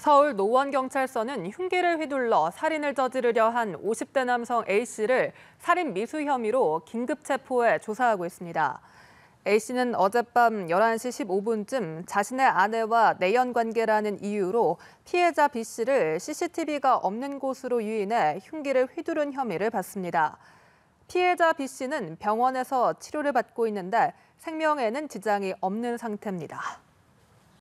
서울 노원경찰서는 흉기를 휘둘러 살인을 저지르려 한 50대 남성 A씨를 살인 미수 혐의로 긴급 체포해 조사하고 있습니다. A씨는 어젯밤 11시 15분쯤 자신의 아내와 내연 관계라는 이유로 피해자 B씨를 CCTV가 없는 곳으로 유인해 흉기를 휘두른 혐의를 받습니다. 피해자 B씨는 병원에서 치료를 받고 있는데 생명에는 지장이 없는 상태입니다.